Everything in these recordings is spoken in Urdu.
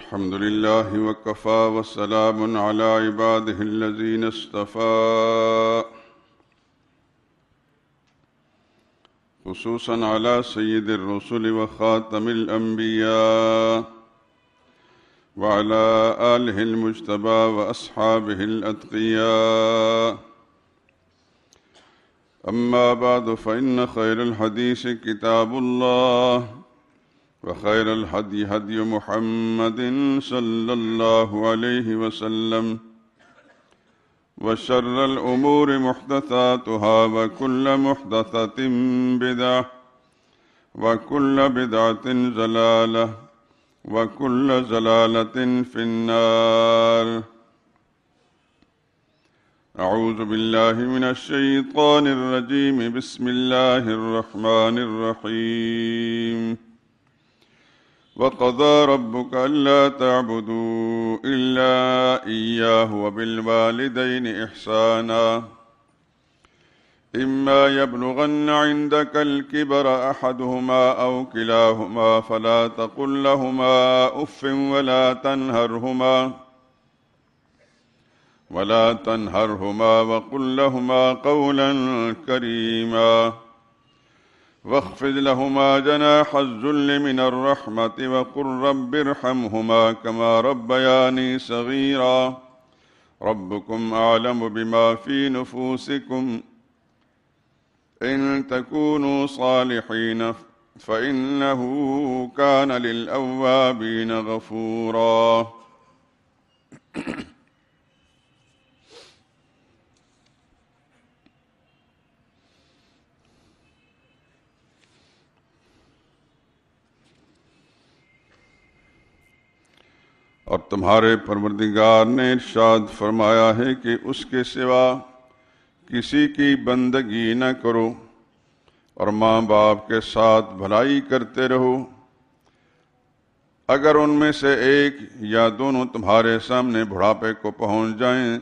الحمد لله وكفى وسلام على عباده الذين و خصوصا على سيد الرسل وخاتم الأنبياء وعلى آله المجتبى وأصحابه الأتقياء أما بعد فإن خير الحديث كتاب الله وخير الهدي هدي محمد صلى الله عليه وسلم وشر الأمور محدثاتها وكل وكل وكل محدثة بدعة بدعة زلالة زلالة في النار أعوذ بالله من الشيطان و شرر مختص مخت الرحيم وقضى ربك ألا تعبدوا إلا إياه وبالوالدين إحسانا إما يبلغن عندك الكبر أحدهما أو كلاهما فلا تقل لهما أف ولا تنهرهما ولا تنهرهما وقل لهما قولا كريما واخفض لهما جناح الذل من الرحمة وقل رب ارحمهما كما ربياني صغيرا ربكم أعلم بما في نفوسكم إن تكونوا صالحين فإنه كان للأوابين غفورا اور تمہارے پروردگار نے ارشاد فرمایا ہے کہ اس کے سوا کسی کی بندگی نہ کرو اور ماں باپ کے ساتھ بھلائی کرتے رہو اگر ان میں سے ایک یا دونوں تمہارے سامنے بڑھاپے کو پہنچ جائیں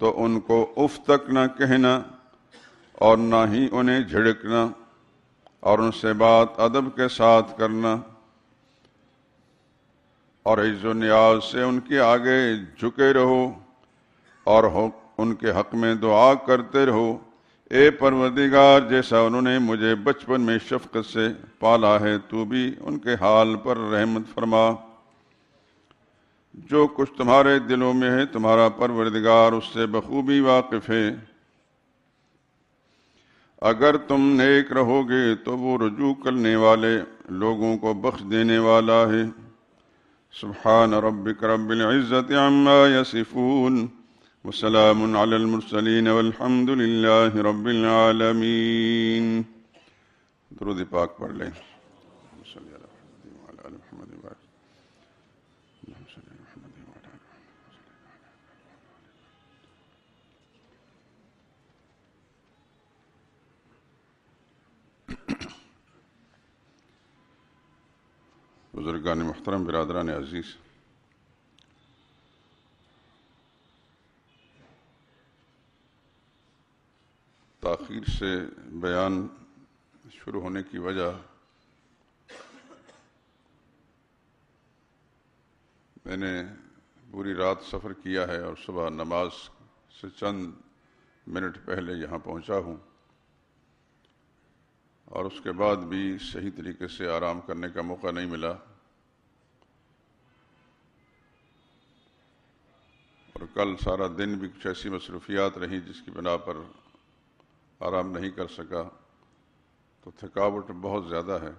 تو ان کو اف تک نہ کہنا اور نہ ہی انہیں جھڑکنا اور ان سے بات ادب کے ساتھ کرنا اور عز و نیاز سے ان کے آگے جھکے رہو اور ان کے حق میں دعا کرتے رہو اے پروردگار جیسا انہوں نے مجھے بچپن میں شفقت سے پالا ہے تو بھی ان کے حال پر رحمت فرما جو کچھ تمہارے دلوں میں ہے تمہارا پروردگار اس سے بخوبی واقف ہے اگر تم نیک رہو گے تو وہ رجوع کرنے والے لوگوں کو بخش دینے والا ہے سبحان ربك رب رب العزة عما يصفون وسلام على المرسلين والحمد لله العالمين درود پاک پڑھ لیں بزرگان محترم برادران عزیز تاخیر سے بیان شروع ہونے کی وجہ میں نے پوری رات سفر کیا ہے اور صبح نماز سے چند منٹ پہلے یہاں پہنچا ہوں اور اس کے بعد بھی صحیح طریقے سے آرام کرنے کا موقع نہیں ملا اور کل سارا دن بھی کچھ ایسی مصروفیات رہیں جس کی بنا پر آرام نہیں کر سکا تو تھکاوٹ بہت زیادہ ہے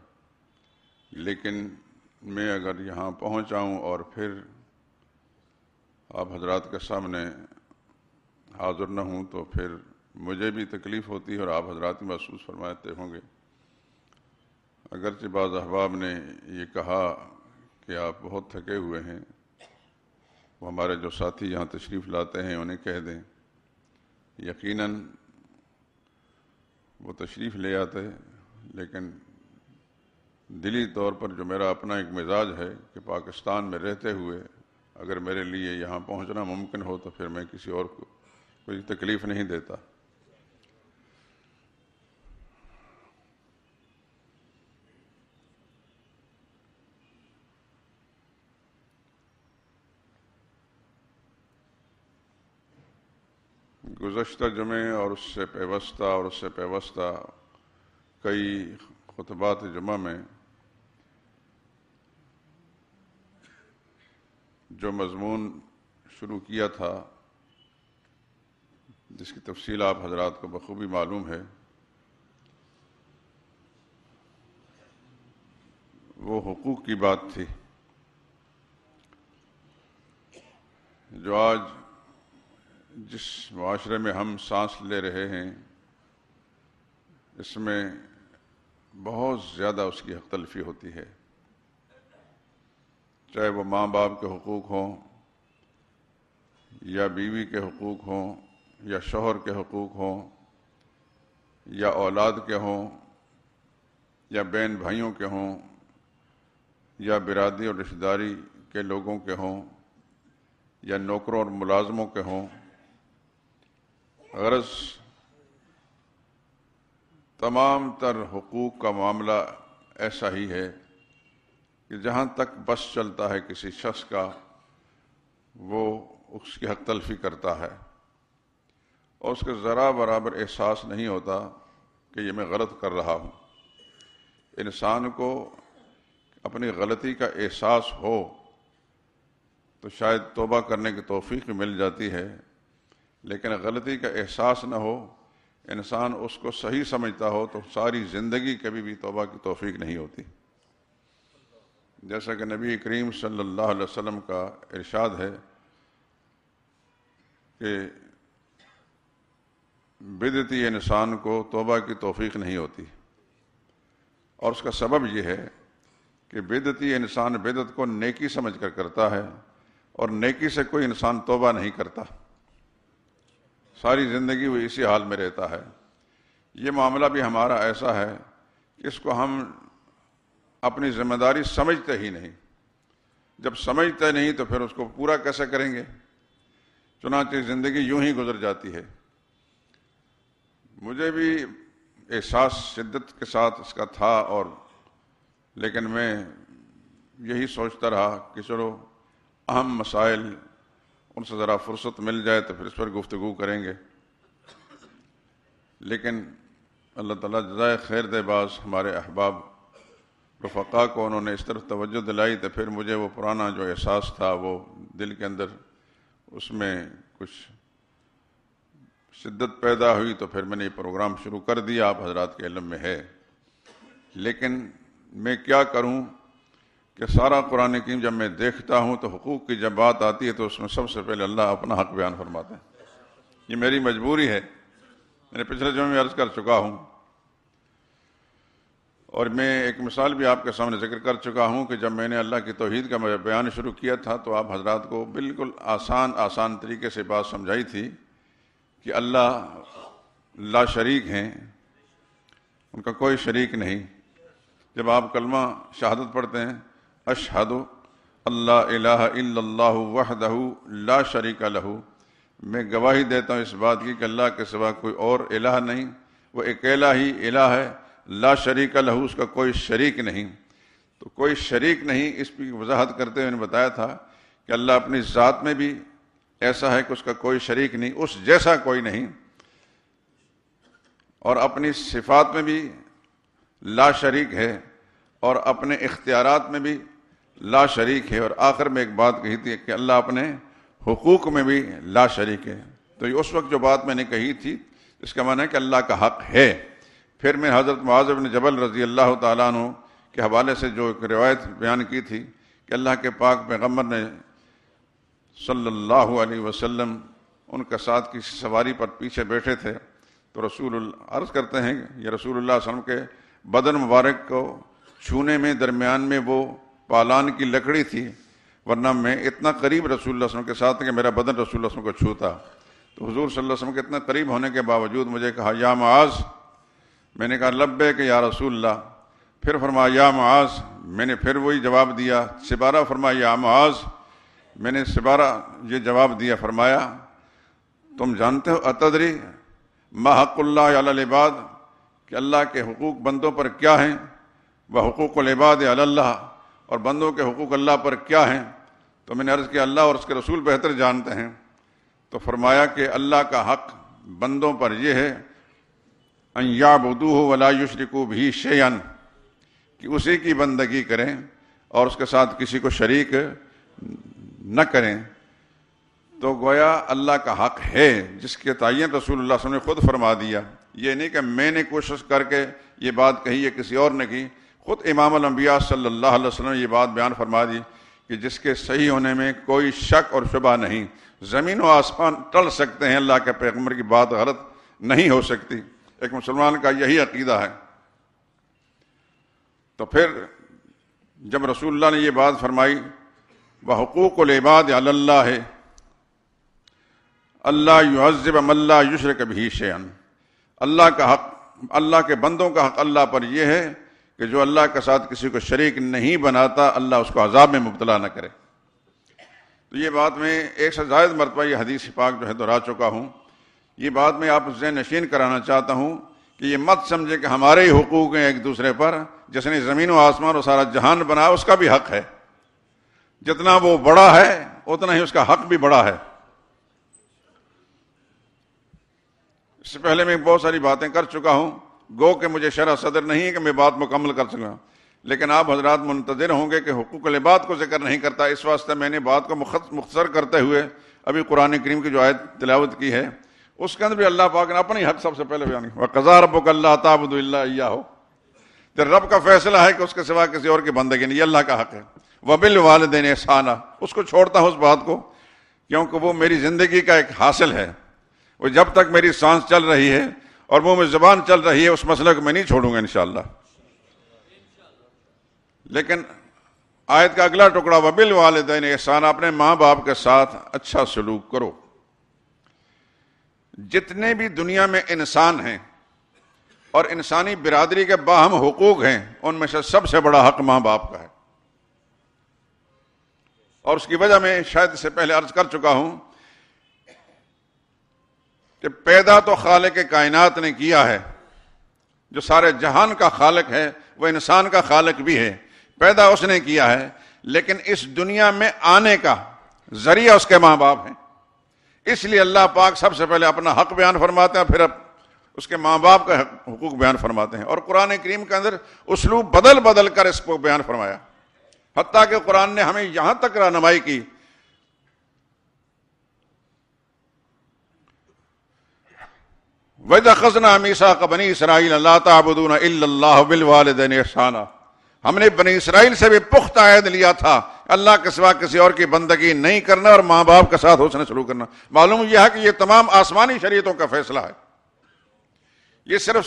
لیکن میں اگر یہاں پہنچ آؤں اور پھر آپ حضرات کے سامنے حاضر نہ ہوں تو پھر مجھے بھی تکلیف ہوتی ہے اور آپ حضرات محسوس فرماتے ہوں گے اگرچہ بعض احباب نے یہ کہا کہ آپ بہت تھکے ہوئے ہیں وہ ہمارے جو ساتھی یہاں تشریف لاتے ہیں انہیں کہہ دیں یقیناً وہ تشریف لے آتے لیکن دلی طور پر جو میرا اپنا ایک مزاج ہے کہ پاکستان میں رہتے ہوئے اگر میرے لیے یہاں پہنچنا ممکن ہو تو پھر میں کسی اور کو کوئی تکلیف نہیں دیتا گزشتہ جمعے اور اس سے پیوستہ اور اس سے پیوستہ کئی خطبات جمعہ میں جو مضمون شروع کیا تھا جس کی تفصیل آپ حضرات کو بخوبی معلوم ہے وہ حقوق کی بات تھی جو آج جس معاشرے میں ہم سانس لے رہے ہیں اس میں بہت زیادہ اس کی حق تلفی ہوتی ہے چاہے وہ ماں باپ کے حقوق ہوں یا بیوی کے حقوق ہوں یا شوہر کے حقوق ہوں یا اولاد کے ہوں یا بہن بھائیوں کے ہوں یا برادری اور رشتہ داری کے لوگوں کے ہوں یا نوکروں اور ملازموں کے ہوں غرض تمام تر حقوق کا معاملہ ایسا ہی ہے کہ جہاں تک بس چلتا ہے کسی شخص کا وہ اس کی حق تلفی کرتا ہے اور اس کے ذرا برابر احساس نہیں ہوتا کہ یہ میں غلط کر رہا ہوں انسان کو اپنی غلطی کا احساس ہو تو شاید توبہ کرنے کی توفیق مل جاتی ہے لیکن غلطی کا احساس نہ ہو انسان اس کو صحیح سمجھتا ہو تو ساری زندگی کبھی بھی توبہ کی توفیق نہیں ہوتی جیسا کہ نبی کریم صلی اللہ علیہ وسلم کا ارشاد ہے کہ بدتی انسان کو توبہ کی توفیق نہیں ہوتی اور اس کا سبب یہ ہے کہ بدتی انسان بدت کو نیکی سمجھ کر کرتا ہے اور نیکی سے کوئی انسان توبہ نہیں کرتا ساری زندگی وہ اسی حال میں رہتا ہے یہ معاملہ بھی ہمارا ایسا ہے کہ اس کو ہم اپنی ذمہ داری سمجھتے ہی نہیں جب سمجھتے نہیں تو پھر اس کو پورا کیسے کریں گے چنانچہ زندگی یوں ہی گزر جاتی ہے مجھے بھی احساس شدت کے ساتھ اس کا تھا اور لیکن میں یہی سوچتا رہا کہ چلو اہم مسائل ان سے ذرا فرصت مل جائے تو پھر اس پر گفتگو کریں گے لیکن اللہ تعالیٰ جزائے خیر دے باز ہمارے احباب رفقا کو انہوں نے اس طرف توجہ دلائی تو پھر مجھے وہ پرانا جو احساس تھا وہ دل کے اندر اس میں کچھ شدت پیدا ہوئی تو پھر میں نے یہ پروگرام شروع کر دیا آپ حضرات کے علم میں ہے لیکن میں کیا کروں کہ سارا قرآن کریم جب میں دیکھتا ہوں تو حقوق کی جب بات آتی ہے تو اس میں سب سے پہلے اللہ اپنا حق بیان فرماتے ہیں یہ میری مجبوری ہے میں نے پچھلے جمعے میں عرض کر چکا ہوں اور میں ایک مثال بھی آپ کے سامنے ذکر کر چکا ہوں کہ جب میں نے اللہ کی توحید کا بیان شروع کیا تھا تو آپ حضرات کو بالکل آسان آسان طریقے سے بات سمجھائی تھی کہ اللہ لا شریک ہیں ان کا کوئی شریک نہیں جب آپ کلمہ شہادت پڑھتے ہیں اشہد اللہ الہ الا اللہ وحدہ لا شریک لہو میں گواہی دیتا ہوں اس بات کی کہ اللہ کے سوا کوئی اور الہ نہیں وہ اکیلا ہی الہ ہے لا شریک لہو اس کا کوئی شریک نہیں تو کوئی شریک نہیں اس کی وضاحت کرتے ہوئے بتایا تھا کہ اللہ اپنی ذات میں بھی ایسا ہے کہ اس کا کوئی شریک نہیں اس جیسا کوئی نہیں اور اپنی صفات میں بھی لا شریک ہے اور اپنے اختیارات میں بھی لا شریک ہے اور آخر میں ایک بات کہی تھی کہ اللہ اپنے حقوق میں بھی لا شریک ہے تو یہ اس وقت جو بات میں نے کہی تھی اس کا معنی ہے کہ اللہ کا حق ہے پھر میں حضرت معاذ بن جبل رضی اللہ تعالیٰ عنہ کے حوالے سے جو ایک روایت بیان کی تھی کہ اللہ کے پاک پیغمبر نے صلی اللہ علیہ وسلم ان کے ساتھ کسی سواری پر پیچھے بیٹھے تھے تو رسول اللہ عرض کرتے ہیں یہ رسول اللہ علیہ وسلم کے بدن مبارک کو چھونے میں درمیان میں وہ پالان کی لکڑی تھی ورنہ میں اتنا قریب رسول اللہ علیہ وسلم کے ساتھ کہ میرا بدن رسول اللہ علیہ وسلم کو چھوتا تو حضور صلی اللہ علیہ وسلم کے اتنا قریب ہونے کے باوجود مجھے کہا یا معاذ میں نے کہا لبے کہ یا رسول اللہ پھر فرمایا یا معاذ میں نے پھر وہی جواب دیا سبارہ یا معاذ میں نے سبارہ یہ جواب دیا فرمایا تم جانتے ہو اتدری ما حق اللہ علی العباد کہ اللہ کے حقوق بندوں پر کیا ہیں وہ حقوق العباد علی اللہ اور بندوں کے حقوق اللہ پر کیا ہیں تو میں نے عرض کیا اللہ اور اس کے رسول بہتر جانتے ہیں تو فرمایا کہ اللہ کا حق بندوں پر یہ ہے ان یا بدو ولا یشرکو بھی شیئن کہ اسی کی بندگی کریں اور اس کے ساتھ کسی کو شریک نہ کریں تو گویا اللہ کا حق ہے جس کے تعین رسول اللہ صلی اللہ علیہ وسلم نے خود فرما دیا یہ نہیں کہ میں نے کوشش کر کے یہ بات کہی ہے کسی اور نے کی خود امام الانبیاء صلی اللہ علیہ وسلم نے یہ بات بیان فرما دی کہ جس کے صحیح ہونے میں کوئی شک اور شبہ نہیں زمین و آسمان ٹل سکتے ہیں اللہ کے پیغمبر کی بات غلط نہیں ہو سکتی ایک مسلمان کا یہی عقیدہ ہے تو پھر جب رسول اللہ نے یہ بات فرمائی وہ حقوق العباد اللہ ہے اللہ یعذب یشرک بھی شیئن اللہ کا حق اللہ کے بندوں کا حق اللہ پر یہ ہے کہ جو اللہ کے ساتھ کسی کو شریک نہیں بناتا اللہ اس کو عذاب میں مبتلا نہ کرے تو یہ بات میں ایک سے زائد مرتبہ یہ حدیث پاک جو ہے دہرا چکا ہوں یہ بات میں آپ ذہن نشین کرانا چاہتا ہوں کہ یہ مت سمجھے کہ ہمارے ہی حقوق ہیں ایک دوسرے پر جس نے زمین و آسمان اور سارا جہان بنایا اس کا بھی حق ہے جتنا وہ بڑا ہے اتنا ہی اس کا حق بھی بڑا ہے اس سے پہلے میں بہت ساری باتیں کر چکا ہوں گو کہ مجھے شرح صدر نہیں ہے کہ میں بات مکمل کر سکوں لیکن آپ حضرات منتظر ہوں گے کہ حقوق العباد کو ذکر نہیں کرتا اس واسطے میں نے بات کو مختصر کرتے ہوئے ابھی قرآن کریم کی جو آیت تلاوت کی ہے اس کے اندر بھی اللہ پاک نے اپنی حق سب سے پہلے بھی قزار بک اللہ تعبد اللہ عیا ہو رب کا فیصلہ ہے کہ اس کے سوا کسی اور کی بندگی نہیں یہ اللہ کا حق ہے وبل والدین احسانہ اس کو چھوڑتا ہوں اس بات کو کیونکہ وہ میری زندگی کا ایک حاصل ہے وہ جب تک میری سانس چل رہی ہے اور منہ میں زبان چل رہی ہے اس مسئلہ کو میں نہیں چھوڑوں گا انشاءاللہ لیکن آیت کا اگلا ٹکڑا وبل والدین احسان اپنے ماں باپ کے ساتھ اچھا سلوک کرو جتنے بھی دنیا میں انسان ہیں اور انسانی برادری کے باہم حقوق ہیں ان میں سے سب سے بڑا حق ماں باپ کا ہے اور اس کی وجہ میں شاید اس سے پہلے عرض کر چکا ہوں کہ پیدا تو خالق کائنات نے کیا ہے جو سارے جہان کا خالق ہے وہ انسان کا خالق بھی ہے پیدا اس نے کیا ہے لیکن اس دنیا میں آنے کا ذریعہ اس کے ماں باپ ہیں اس لیے اللہ پاک سب سے پہلے اپنا حق بیان فرماتے ہیں پھر اب اس کے ماں باپ کا حقوق بیان فرماتے ہیں اور قرآن کریم کے اندر اسلوب بدل بدل کر اس کو بیان فرمایا حتیٰ کہ قرآن نے ہمیں یہاں تک رہنمائی کی ہم نے بنی اسرائیل سے بھی پخت آئید لیا تھا اللہ کے سوا کسی اور کی بندگی نہیں کرنا اور ماں باپ کے ساتھ حسن شروع کرنا معلوم یہ ہے کہ یہ تمام آسمانی شریعتوں کا فیصلہ ہے یہ صرف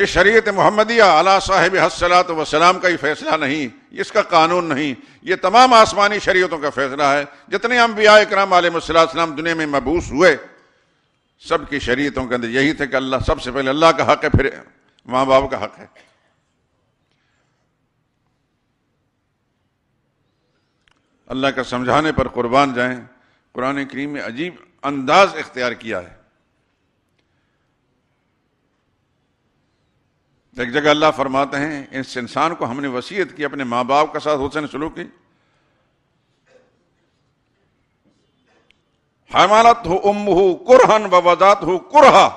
یہ شریعت محمدیہ علیہ صاحب حسلات وسلام کا ہی فیصلہ نہیں اس کا قانون نہیں یہ تمام آسمانی شریعتوں کا فیصلہ ہے جتنے انبیاء اکرام علیہ السلام دنیا میں مبوس ہوئے سب کی شریعتوں کے اندر یہی تھے کہ اللہ سب سے پہلے اللہ کا حق ہے پھر ماں باپ کا حق ہے اللہ کا سمجھانے پر قربان جائیں قرآن کریم میں عجیب انداز اختیار کیا ہے ایک جگہ اللہ فرماتے ہیں اس انسان کو ہم نے وسیعت کی اپنے ماں باپ کے ساتھ حسن سلوک کی حملت ہو ہو ام کرہن ہو کرہا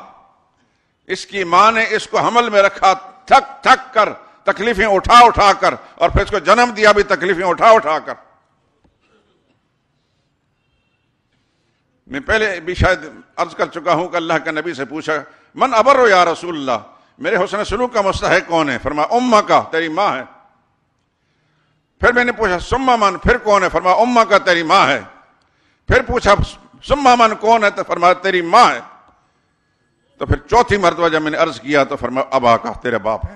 اس کی ماں نے اس کو حمل میں رکھا تھک تھک کر تکلیفیں اٹھا اٹھا کر اور پھر اس کو جنم دیا بھی تکلیفیں اٹھا اٹھا کر کر میں پہلے بھی شاید عرض چکا ہوں کہ اللہ کے نبی سے پوچھا من ہو یا رسول اللہ میرے حسن سلوک کا مستحق کون ہے فرما اما کا تیری ماں ہے پھر میں نے پوچھا سما من پھر کون ہے فرما اما کا تیری ماں ہے پھر پوچھا سمبھا من کون ہے تو فرمایا تیری ماں ہے تو پھر چوتھی مرتبہ جب میں نے عرض کیا تو فرمایا ابا کا تیرے باپ ہے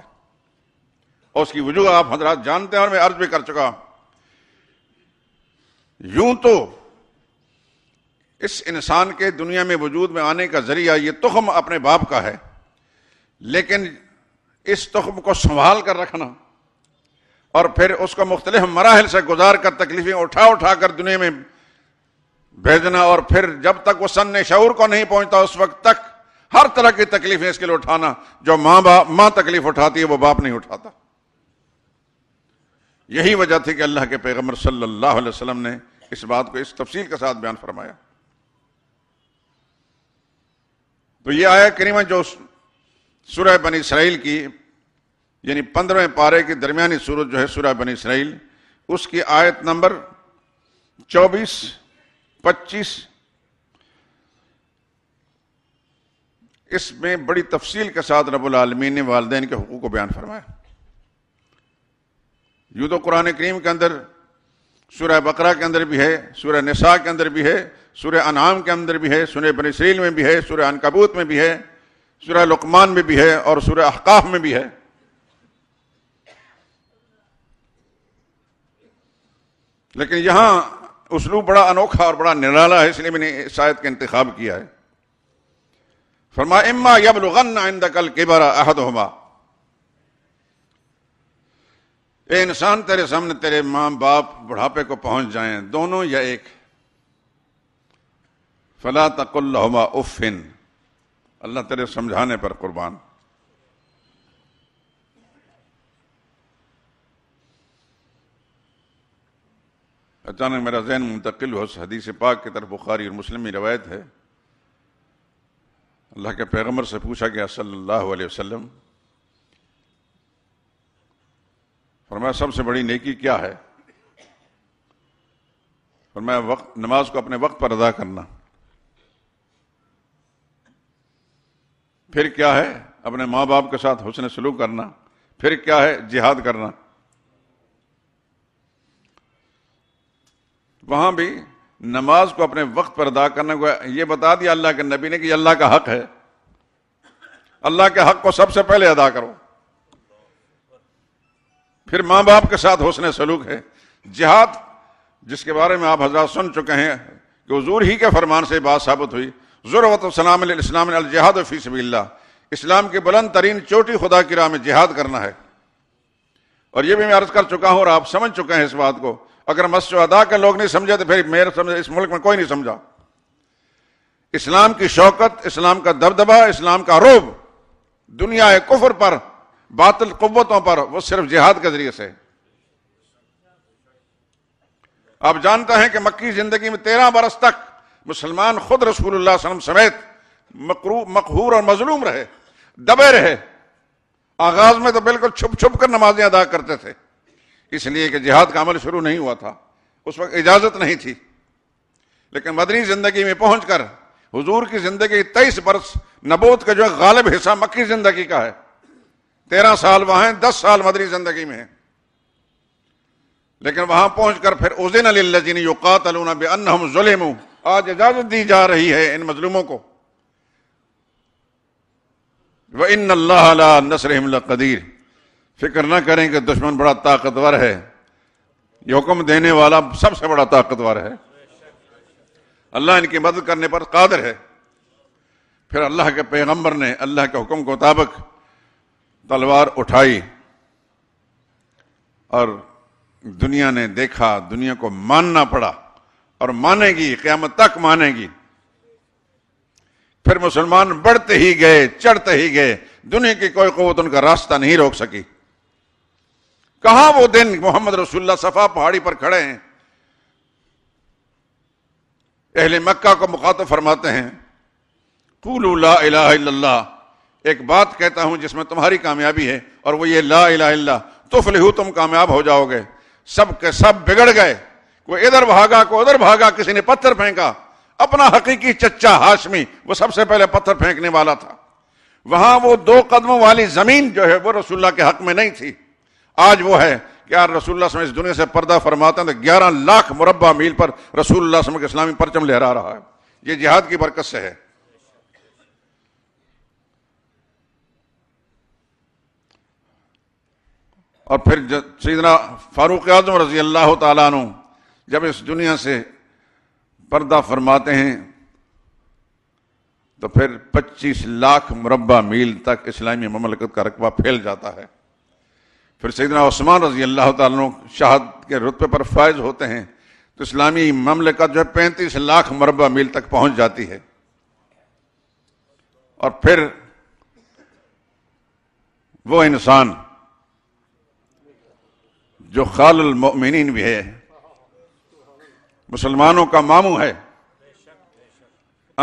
اور اس کی وجوہ آپ حضرات جانتے ہیں اور میں عرض بھی کر چکا یوں تو اس انسان کے دنیا میں وجود میں آنے کا ذریعہ یہ تخم اپنے باپ کا ہے لیکن اس تخم کو سنبھال کر رکھنا اور پھر اس کو مختلف مراحل سے گزار کر تکلیفیں اٹھا اٹھا کر دنیا میں بھیجنا اور پھر جب تک وہ سن شعور کو نہیں پہنچتا اس وقت تک ہر طرح کی تکلیفیں اس کے لیے اٹھانا جو ماں باپ ماں تکلیف اٹھاتی ہے وہ باپ نہیں اٹھاتا یہی وجہ تھی کہ اللہ کے پیغمبر صلی اللہ علیہ وسلم نے اس بات کو اس تفصیل کے ساتھ بیان فرمایا تو یہ آیا کریمہ جو سورہ بنی اسرائیل کی یعنی پندرہ پارے کی درمیانی سورت جو ہے سورہ بنی اسرائیل اس کی آیت نمبر چوبیس پچیس اس میں بڑی تفصیل کے ساتھ رب العالمین نے والدین کے حقوق کو بیان فرمایا یوں تو قرآن کریم کے اندر سورہ بقرہ کے اندر بھی ہے سورہ نساء کے اندر بھی ہے سورہ انعام کے اندر بھی ہے سورہ بن اسرائیل میں بھی ہے سورہ انکبوت میں بھی ہے سورہ لقمان میں بھی ہے اور سورہ احقاف میں بھی ہے لیکن یہاں اسلوب بڑا انوکھا اور بڑا نرالا ہے اس لیے میں نے شاید کا انتخاب کیا ہے فرما اما آئندہ کل کے بارا احت اے انسان تیرے سامنے تیرے ماں باپ بڑھاپے کو پہنچ جائیں دونوں یا ایک فلا فلاں اللہ افن اللہ تیرے سمجھانے پر قربان اچانک میرا ذہن منتقل ہو اس حدیث پاک کی طرف بخاری اور مسلم روایت ہے اللہ کے پیغمبر سے پوچھا گیا صلی اللہ علیہ وسلم فرمایا سب سے بڑی نیکی کیا ہے فرمایا وقت نماز کو اپنے وقت پر ادا کرنا پھر کیا ہے اپنے ماں باپ کے ساتھ حسن سلوک کرنا پھر کیا ہے جہاد کرنا وہاں بھی نماز کو اپنے وقت پر ادا کرنے کو یہ بتا دیا اللہ کے نبی نے کہ یہ اللہ کا حق ہے اللہ کے حق کو سب سے پہلے ادا کرو پھر ماں باپ کے ساتھ حسن سلوک ہے جہاد جس کے بارے میں آپ حضرات سن چکے ہیں کہ حضور ہی کے فرمان سے بات ثابت ہوئی ضرورت السلام اسلام الجہاد فی صب اللہ اسلام کی بلند ترین چوٹی خدا کی راہ میں جہاد کرنا ہے اور یہ بھی میں عرض کر چکا ہوں اور آپ سمجھ چکے ہیں اس بات کو اگر مسجد ادا کے لوگ نہیں سمجھے تو پھر سمجھے اس ملک میں کوئی نہیں سمجھا اسلام کی شوکت اسلام کا دبدبا اسلام کا روب دنیا کفر پر باطل قوتوں پر وہ صرف جہاد کے ذریعے سے آپ جانتے ہیں کہ مکی زندگی میں تیرہ برس تک مسلمان خود رسول اللہ علیہ وسلم سمیت مقہور اور مظلوم رہے دبے رہے آغاز میں تو بالکل چھپ چھپ کر نمازیں ادا کرتے تھے اس لیے کہ جہاد کا عمل شروع نہیں ہوا تھا اس وقت اجازت نہیں تھی لیکن مدنی زندگی میں پہنچ کر حضور کی زندگی تیئیس برس نبوت کا جو غالب حصہ مکی زندگی کا ہے تیرہ سال وہاں ہیں دس سال مدنی زندگی میں ہیں لیکن وہاں پہنچ کر پھر ازین علی اللہ جین یوکات آج اجازت دی جا رہی ہے ان مظلوموں کو قدیر فکر نہ کریں کہ دشمن بڑا طاقتور ہے یہ حکم دینے والا سب سے بڑا طاقتور ہے اللہ ان کی مدد کرنے پر قادر ہے پھر اللہ کے پیغمبر نے اللہ کے حکم کے مطابق تلوار اٹھائی اور دنیا نے دیکھا دنیا کو ماننا پڑا اور مانے گی قیامت تک مانے گی پھر مسلمان بڑھتے ہی گئے چڑھتے ہی گئے دنیا کی کوئی قوت ان کا راستہ نہیں روک سکی کہاں وہ دن محمد رسول اللہ صفا پہاڑی پر کھڑے ہیں اہل مکہ کو مخاطب فرماتے ہیں پولو لا الہ الا اللہ ایک بات کہتا ہوں جس میں تمہاری کامیابی ہے اور وہ یہ لا الہ الا تفلحو تم کامیاب ہو جاؤ گے سب کے سب بگڑ گئے کوئی ادھر بھاگا کوئی ادھر بھاگا کسی نے پتھر پھینکا اپنا حقیقی چچا ہاشمی وہ سب سے پہلے پتھر پھینکنے والا تھا وہاں وہ دو قدموں والی زمین جو ہے وہ رسول اللہ کے حق میں نہیں تھی آج وہ ہے کہ یار رسول اللہ اس دنیا سے پردہ فرماتے گیارہ لاکھ مربع میل پر رسول اللہ اسلامی پرچم لہرا رہا ہے یہ جہاد کی برکت سے ہے اور پھر سیدنا فاروق اعظم رضی اللہ تعالیٰ عنہ جب اس دنیا سے پردہ فرماتے ہیں تو پھر پچیس لاکھ مربع میل تک اسلامی مملکت کا رقبہ پھیل جاتا ہے پھر سیدنا عثمان رضی اللہ تعالیٰ شہد کے رتبے پر فائز ہوتے ہیں تو اسلامی مملکت جو ہے پینتیس لاکھ مربع میل تک پہنچ جاتی ہے اور پھر وہ انسان جو خال المؤمنین بھی ہے مسلمانوں کا ماموں ہے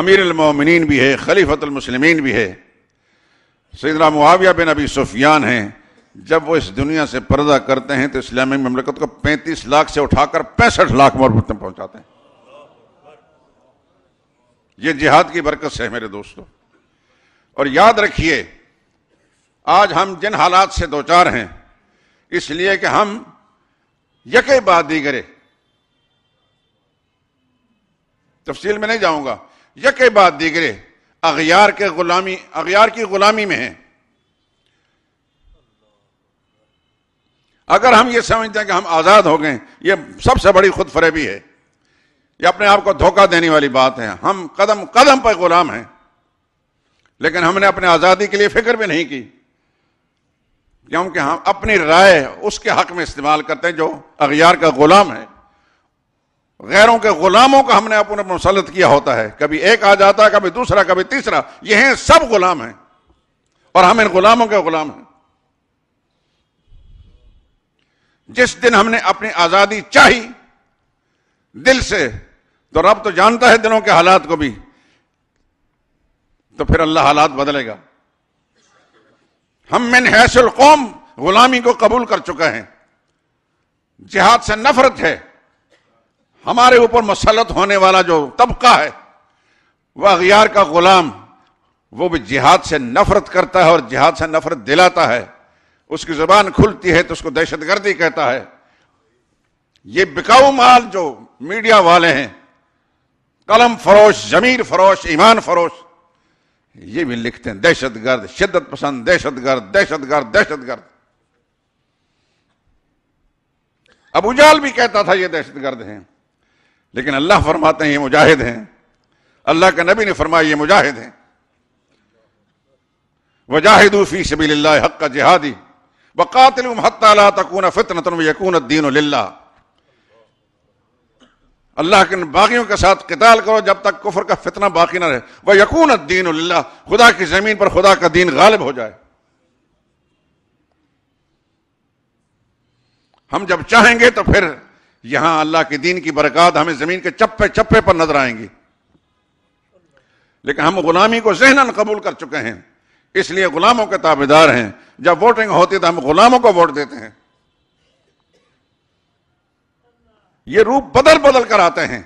امیر المومنین بھی ہے خلیفت المسلمین بھی ہے سیدنا معاویہ بن ابی سفیان ہیں جب وہ اس دنیا سے پردہ کرتے ہیں تو اسلامی مملکت کو پینتیس لاکھ سے اٹھا کر پینسٹھ لاکھ میں پہنچاتے ہیں یہ جہاد کی برکت سے ہے میرے دوستوں اور یاد رکھیے آج ہم جن حالات سے دوچار ہیں اس لیے کہ ہم یکے بات دیگرے تفصیل میں نہیں جاؤں گا یکے بات دیگرے اغیار کے غلامی اغیار کی غلامی میں ہیں اگر ہم یہ سمجھتے ہیں کہ ہم آزاد ہو گئے یہ سب سے بڑی خود فریبی ہے یہ اپنے آپ کو دھوکہ دینے والی بات ہے ہم قدم قدم پہ غلام ہیں لیکن ہم نے اپنے آزادی کے لیے فکر بھی نہیں کی کیونکہ ہم اپنی رائے اس کے حق میں استعمال کرتے ہیں جو اغیار کا غلام ہے غیروں کے غلاموں کا ہم نے اپنے مسلط کیا ہوتا ہے کبھی ایک آ جاتا ہے کبھی دوسرا کبھی تیسرا یہ ہیں سب غلام ہیں اور ہم ان غلاموں کے غلام ہیں جس دن ہم نے اپنی آزادی چاہی دل سے تو رب تو جانتا ہے دنوں کے حالات کو بھی تو پھر اللہ حالات بدلے گا ہم من حیث القوم غلامی کو قبول کر چکا ہے جہاد سے نفرت ہے ہمارے اوپر مسلط ہونے والا جو طبقہ ہے وہ اغیار کا غلام وہ بھی جہاد سے نفرت کرتا ہے اور جہاد سے نفرت دلاتا ہے اس کی زبان کھلتی ہے تو اس کو دہشت گردی کہتا ہے یہ بکاؤ مال جو میڈیا والے ہیں قلم فروش زمیر فروش ایمان فروش یہ بھی لکھتے ہیں دہشت گرد شدت پسند دہشت گرد دہشت گرد دہشت گرد ابو جال بھی کہتا تھا یہ دہشت گرد ہیں لیکن اللہ فرماتے ہیں یہ مجاہد ہیں اللہ کے نبی نے فرمایا یہ مجاہد ہیں وجاہدو فی سبیل اللہ حق کا جہادی فتن تم یقون الدین اللہ اللہ کے باغیوں کے ساتھ قتال کرو جب تک کفر کا فتنہ باقی نہ رہے وہ یقون اللہ خدا کی زمین پر خدا کا دین غالب ہو جائے ہم جب چاہیں گے تو پھر یہاں اللہ کے دین کی برکات ہمیں زمین کے چپے چپے پر نظر آئیں گی لیکن ہم غلامی کو ذہن قبول کر چکے ہیں اس لیے غلاموں کے دار ہیں جب ووٹنگ ہوتی تو ہم غلاموں کو ووٹ دیتے ہیں یہ روپ بدل بدل کر آتے ہیں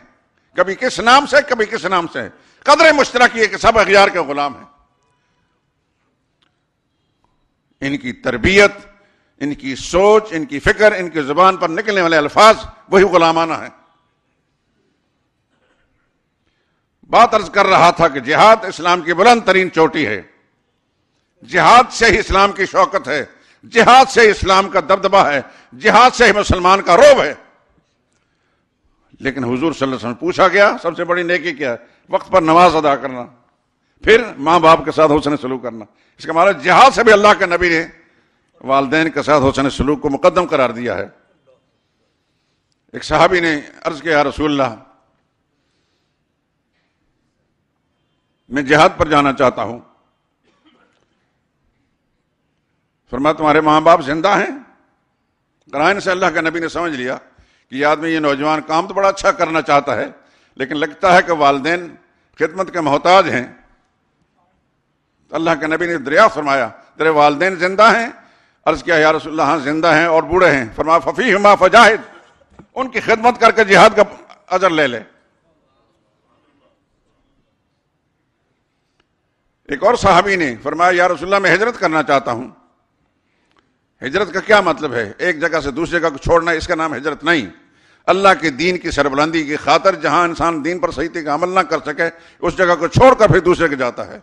کبھی کس نام سے کبھی کس نام سے قدر مشترک یہ کہ سب اغیار کے غلام ہیں ان کی تربیت ان کی سوچ ان کی فکر ان کی زبان پر نکلنے والے الفاظ وہی غلامانہ ہیں بات عرض کر رہا تھا کہ جہاد اسلام کی بلند ترین چوٹی ہے جہاد سے ہی اسلام کی شوکت ہے جہاد سے ہی اسلام کا دبدبہ ہے جہاد سے ہی مسلمان کا روب ہے لیکن حضور صلی اللہ علیہ وسلم پوچھا گیا سب سے بڑی نیکی کیا ہے وقت پر نماز ادا کرنا پھر ماں باپ کے ساتھ حسن سلوک کرنا اس کا معنی جہاد سے بھی اللہ کے نبی نے والدین کے ساتھ حسن سلوک کو مقدم قرار دیا ہے ایک صحابی نے عرض کیا رسول اللہ میں جہاد پر جانا چاہتا ہوں فرما تمہارے ماں باپ زندہ ہیں کرائن سے اللہ کا نبی نے سمجھ لیا کہ یہ آدمی یہ نوجوان کام تو بڑا اچھا کرنا چاہتا ہے لیکن لگتا ہے کہ والدین خدمت کے محتاج ہیں اللہ کے نبی نے دریا فرمایا تیرے والدین زندہ ہیں عرض کیا یا رسول اللہ ہاں زندہ ہیں اور بوڑھے ہیں فرما ففی ہما فجاہد ان کی خدمت کر کے جہاد کا اجر لے لے ایک اور صحابی نے فرمایا یا رسول اللہ میں ہجرت کرنا چاہتا ہوں ہجرت کا کیا مطلب ہے ایک جگہ سے دوسری جگہ کو چھوڑنا اس کا نام ہجرت نہیں اللہ کے دین کی سربلندی کی خاطر جہاں انسان دین پر صحیح کا عمل نہ کر سکے اس جگہ کو چھوڑ کر پھر دوسرے کے جاتا ہے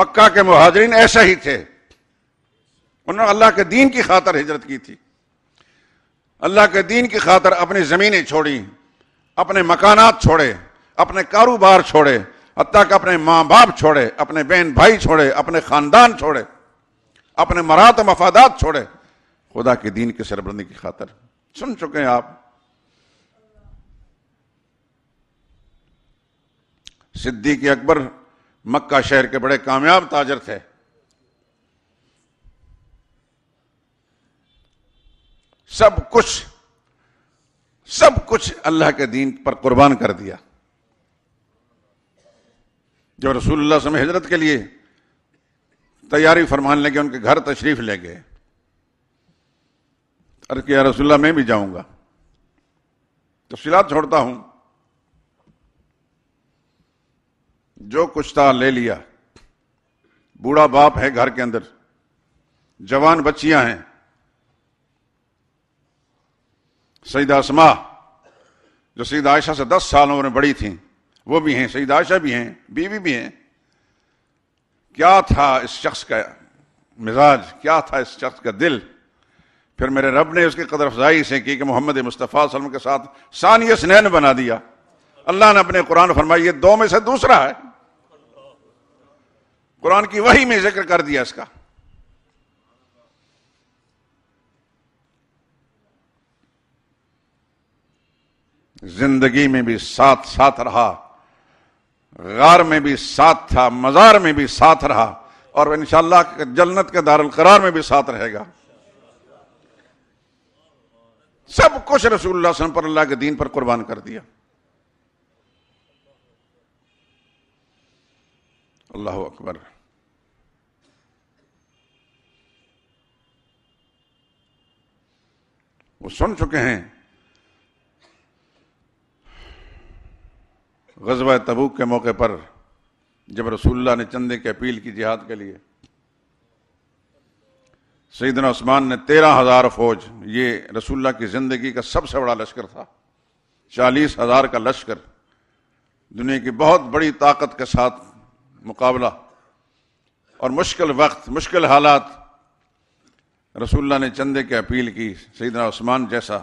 مکہ کے مہاجرین ایسے ہی تھے انہوں نے اللہ کے دین کی خاطر ہجرت کی تھی اللہ کے دین کی خاطر اپنی زمینیں چھوڑی اپنے مکانات چھوڑے اپنے کاروبار چھوڑے حتیٰ کہ اپنے ماں باپ چھوڑے اپنے بہن بھائی چھوڑے اپنے خاندان چھوڑے اپنے مرات مفادات چھوڑے خدا کے دین کے سربرندی کی خاطر سن چکے ہیں آپ صدیق اکبر مکہ شہر کے بڑے کامیاب تاجر تھے سب کچھ سب کچھ اللہ کے دین پر قربان کر دیا جو رسول اللہ سمے حضرت کے لیے تیاری فرمان لے گئے ان کے گھر تشریف لے گئے رسول اللہ میں بھی جاؤں گا تفصیلات چھوڑتا ہوں جو کچھ تھا لے لیا بوڑھا باپ ہے گھر کے اندر جوان بچیاں ہیں سعید آسما جو سعید عائشہ سے دس سالوں میں بڑی تھیں وہ بھی ہیں سعید عائشہ بھی ہیں بیوی بھی, بھی ہیں کیا تھا اس شخص کا مزاج کیا تھا اس شخص کا دل پھر میرے رب نے اس کی قدر افزائی سے کی کہ محمد مصطفیٰ صلی اللہ علیہ وسلم کے ساتھ ثانی سنین بنا دیا اللہ نے اپنے قرآن فرمائی یہ دو میں سے دوسرا ہے قرآن کی وہی میں ذکر کر دیا اس کا زندگی میں بھی ساتھ ساتھ رہا غار میں بھی ساتھ تھا مزار میں بھی ساتھ رہا اور انشاءاللہ کے جنت کے دار القرار میں بھی ساتھ رہے گا سب کچھ رسول اللہ اللہ صلی علیہ وسلم پر اللہ کے دین پر قربان کر دیا اللہ اکبر وہ سن چکے ہیں غزوہ تبوک کے موقع پر جب رسول اللہ نے چندے کی اپیل کی جہاد کے لیے سیدنا عثمان نے تیرہ ہزار فوج یہ رسول اللہ کی زندگی کا سب سے بڑا لشکر تھا چالیس ہزار کا لشکر دنیا کی بہت بڑی طاقت کے ساتھ مقابلہ اور مشکل وقت مشکل حالات رسول اللہ نے چندے کی اپیل کی سیدنا عثمان جیسا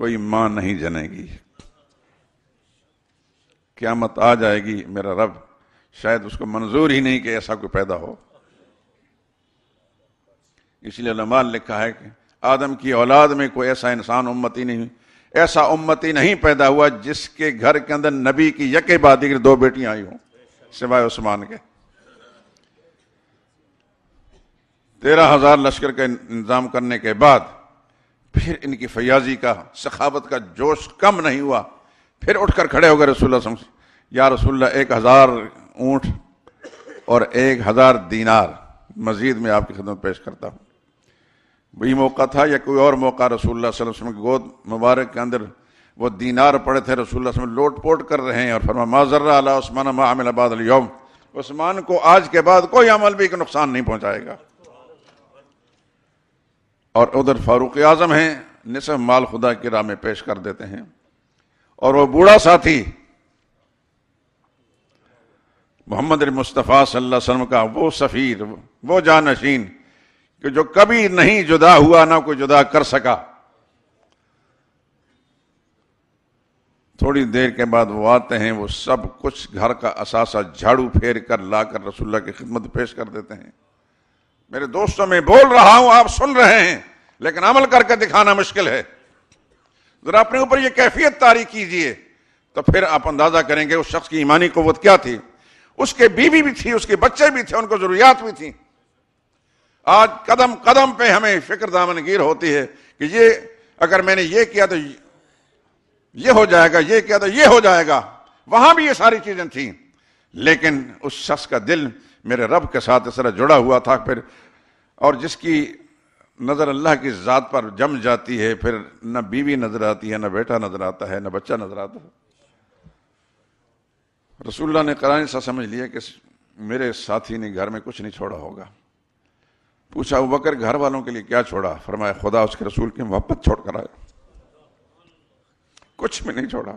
کوئی ماں نہیں جنے گی قیامت آ جائے گی میرا رب شاید اس کو منظور ہی نہیں کہ ایسا کوئی پیدا ہو اس لیے علماء لکھا ہے کہ آدم کی اولاد میں کوئی ایسا انسان امتی نہیں ایسا امتی نہیں پیدا ہوا جس کے گھر کے اندر نبی کی یقین دو بیٹیاں آئی ہوں سوائے عثمان کے تیرہ ہزار لشکر کا انتظام کرنے کے بعد پھر ان کی فیاضی کا سخاوت کا جوش کم نہیں ہوا پھر اٹھ کر کھڑے ہو گئے رسول اللہ سمجھ یا رسول اللہ ایک ہزار اونٹ اور ایک ہزار دینار مزید میں آپ کی خدمت پیش کرتا ہوں وہی موقع تھا یا کوئی اور موقع رسول اللہ صلی اللہ علیہ وسلم کی گود مبارک کے اندر وہ دینار پڑے تھے رسول اللہ صلی اللہ علیہ وسلم لوٹ پوٹ کر رہے ہیں اور فرما ما ذرہ علیہ عثمان ما عمل آباد الیوم عثمان کو آج کے بعد کوئی عمل بھی نقصان نہیں پہنچائے گا اور ادھر فاروق اعظم ہیں نصف مال خدا کی راہ میں پیش کر دیتے ہیں اور وہ بوڑھا ساتھی محمد مصطفیٰ صلی اللہ علیہ وسلم کا وہ سفیر وہ جانشین کہ جو کبھی نہیں جدا ہوا نہ کوئی جدا کر سکا تھوڑی دیر کے بعد وہ آتے ہیں وہ سب کچھ گھر کا اثاثہ جھاڑو پھیر کر لا کر رسول اللہ کی خدمت پیش کر دیتے ہیں میرے دوستوں میں بول رہا ہوں آپ سن رہے ہیں لیکن عمل کر کے دکھانا مشکل ہے ذرا اپنے اوپر یہ کیفیت تاریخ کیجئے تو پھر آپ اندازہ کریں گے اس شخص کی ایمانی قوت کیا تھی اس کے بیوی بھی تھی اس کے بچے بھی تھے ان کو ضروریات بھی تھیں آج قدم قدم پہ ہمیں فکر دامنگیر ہوتی ہے کہ یہ اگر میں نے یہ کیا تو یہ ہو جائے گا یہ کیا تو یہ ہو جائے گا وہاں بھی یہ ساری چیزیں تھیں لیکن اس شخص کا دل میرے رب کے ساتھ اس طرح جڑا ہوا تھا پھر اور جس کی نظر اللہ کی ذات پر جم جاتی ہے پھر نہ بیوی نظر آتی ہے نہ بیٹا نظر آتا ہے نہ بچہ نظر آتا ہے رسول اللہ نے کرانے سا سمجھ لیا کہ میرے ساتھی نے گھر میں کچھ نہیں چھوڑا ہوگا پوچھا بک کر گھر والوں کے لیے کیا چھوڑا فرمایا خدا اس کے رسول کے محبت چھوڑ کر آئے کچھ بھی نہیں چھوڑا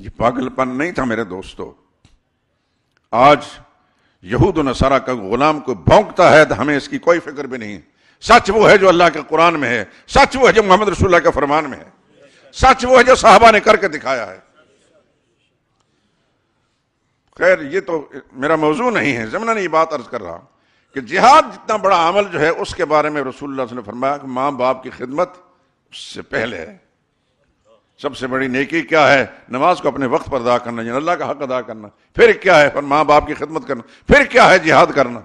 یہ پاگل پن نہیں تھا میرے دوستو آج یہود و نصارہ کا غلام کو بھونکتا ہے تو ہمیں اس کی کوئی فکر بھی نہیں سچ وہ ہے جو اللہ کے قرآن میں ہے سچ وہ ہے جو محمد رسول اللہ کے فرمان میں ہے سچ وہ ہے جو صحابہ نے کر کے دکھایا ہے خیر یہ تو میرا موضوع نہیں ہے زمنا نے یہ بات عرض کر رہا کہ جہاد جتنا بڑا عمل جو ہے اس کے بارے میں رسول اللہ صلی اللہ علیہ وسلم نے فرمایا کہ ماں باپ کی خدمت اس سے پہلے ہے سب سے بڑی نیکی کیا ہے نماز کو اپنے وقت پر ادا کرنا یعنی اللہ کا حق ادا کرنا پھر کیا ہے ماں باپ کی خدمت کرنا پھر کیا ہے جہاد کرنا